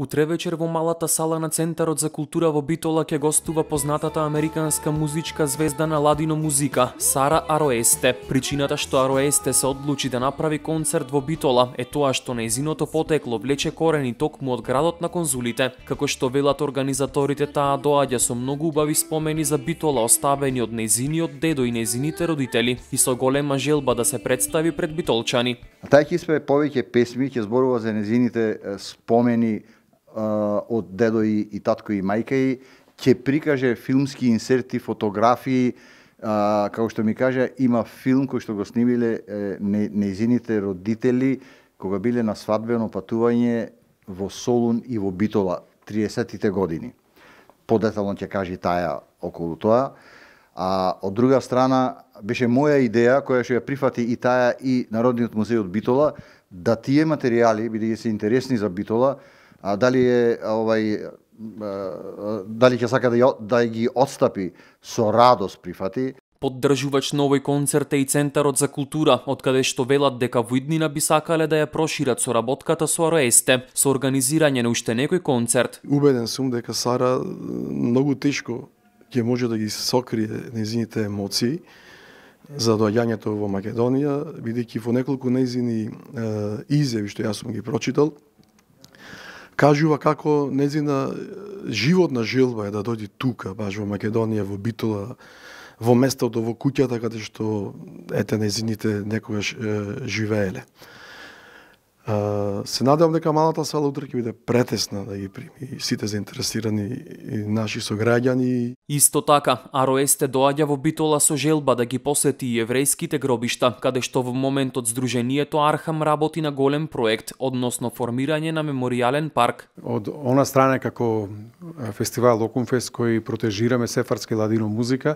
Утре вечер во малата сала на Центарот за култура во Битола ќе гостува познатата американска музичка звезда на ладино музика, Сара Ароесте. Причината што Ароесте се одлучи да направи концерт во Битола е тоа што нејзиното потекло влече корени токму од градот на конзулите. Како што велат организаторите, таа доаѓа со многу убави спомени за Битола оставени од нејзиниот дедо и нејзините родители и со голема желба да се представи пред битолчани. Тај ќе повеќе песми, ќе зборува за нејзините спомени од дедо и, и татко и мајка и ќе прикаже филмски инсерти, фотографии, а, како што ми кажа, има филм кој што го снимиле е, неизините родители кога биле на свадбено патување во Солун и во Битола 30-тите години. Подетално ќе каже таја околу тоа. А од друга страна беше моја идеја која што ја прифати и таја и Народниот музеј од Битола да тие материјали бидејќи се интересни за Битола а дали е овај дали ќе сака да, ја, да ги отстапи со радост прифати. Поддржувач на овој концерт е и Центарот за култура, од каде што велат дека во иднина би сакале да ја прошират соработката со Ароесте, со организирање на уште некој концерт. Убеден сум дека Сара многу тешко ќе може да ги сокрие незините емоции за доаѓањето во Македонија, бидејќи во неколку незини изјави што јас сум ги прочитал, кажува како незина животна желба е да дојде тука, баш во Македонија, во Битола, во местото, во куќата каде што ете незините некогаш е, живееле се надевам дека малата сала утре ќе биде претесна да ги прими сите заинтересирани и наши сограѓани. Исто така, Ароесте доаѓа во Битола со желба да ги посети и еврејските гробишта, каде што во моментот Сдруженијето Архам работи на голем проект, односно формирање на меморијален парк. Од она страна како фестивал Окунфест кој протежираме сефарска и ладино музика.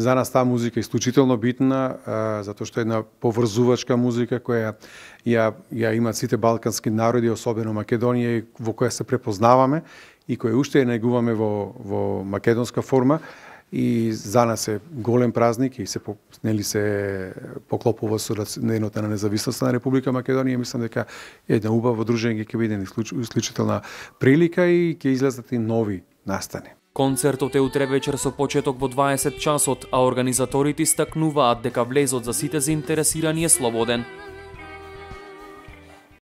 За нас таа музика е исклучително битна, затоа што е една поврзувачка музика која ја, ја имаат сите балкански народи, особено Македонија, во која се препознаваме и која уште ја негуваме во, во македонска форма и за нас е голем празник и се нели се поклопува со денот на независноста на Република Македонија, мислам дека една убаво дружење ќе биде исклучителна прилика и ќе излезат и нови настани. Концертот е утре вечер со почеток во 20 часот, а организаторите истакнуваат дека влезот за сите заинтересирани е слободен.